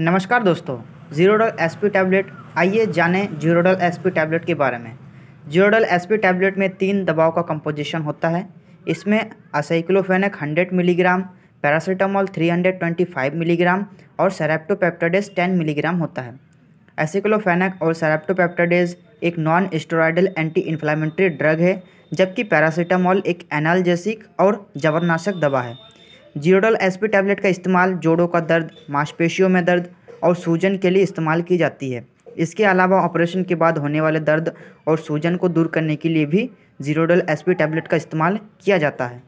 नमस्कार दोस्तों जीरोडल S P tablet आइए जानें जीरोडल एस पी टैबलेट के बारे में जीरोडल एस पी टैबलेट में तीन दवाओं का कंपोजिशन होता है इसमें असाइक्लोफेनिक 100 मिलीग्राम पैरासीटामोल 325 मिलीग्राम और सेरेप्टोपेप्टाडेज 10 मिलीग्राम होता है एसिक्लोफेनेक और सेरेप्टोपेप्टाडेज एक non steroidal anti inflammatory drug है जबकि पैरासीटामोल एक एनालजेसिक और जबरनाशक दवा है जीरोडल एसपी टैबलेट का इस्तेमाल जोड़ों का दर्द मांसपेशियों में दर्द और सूजन के लिए इस्तेमाल की जाती है इसके अलावा ऑपरेशन के बाद होने वाले दर्द और सूजन को दूर करने के लिए भी जीरोडल एसपी टैबलेट का इस्तेमाल किया जाता है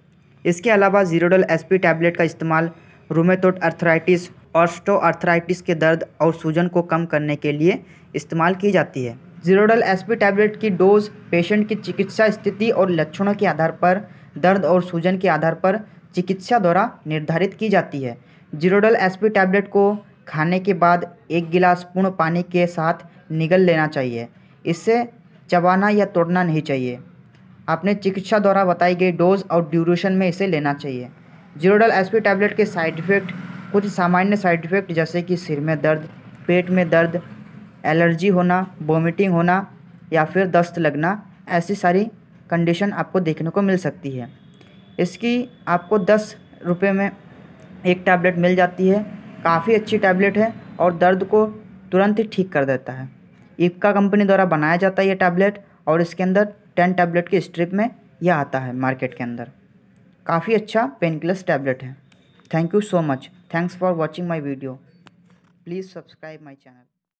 इसके अलावा जीरोडल एसपी टैबलेट का इस्तेमाल रोमेटोट अर्थराइटिस ऑस्टो अर्थराइटिस के दर्द और सूजन को कम करने के लिए इस्तेमाल की जाती है जीरोडल एसपी टैबलेट की डोज पेशेंट की चिकित्सा स्थिति और लक्षणों के आधार पर दर्द और सूजन के आधार पर चिकित्सा द्वारा निर्धारित की जाती है जीरोडल एसपी टैबलेट को खाने के बाद एक गिलास पूर्ण पानी के साथ निगल लेना चाहिए इससे चबाना या तोड़ना नहीं चाहिए आपने चिकित्सा द्वारा बताई गई डोज और ड्यूरेशन में इसे लेना चाहिए जीरोडल पी टैबलेट के साइड इफ़ेक्ट कुछ सामान्य साइड इफ़ेक्ट जैसे कि सिर में दर्द पेट में दर्द एलर्जी होना वोमिटिंग होना या फिर दस्त लगना ऐसी सारी कंडीशन आपको देखने को मिल सकती है इसकी आपको दस रुपये में एक टैबलेट मिल जाती है काफ़ी अच्छी टैबलेट है और दर्द को तुरंत ही ठीक कर देता है इपका कंपनी द्वारा बनाया जाता है ये टैबलेट और इसके अंदर टेन टैबलेट के स्ट्रिप में यह आता है मार्केट के अंदर काफ़ी अच्छा पेन किलर्स टैबलेट है thank you so much thanks for watching my video please subscribe my channel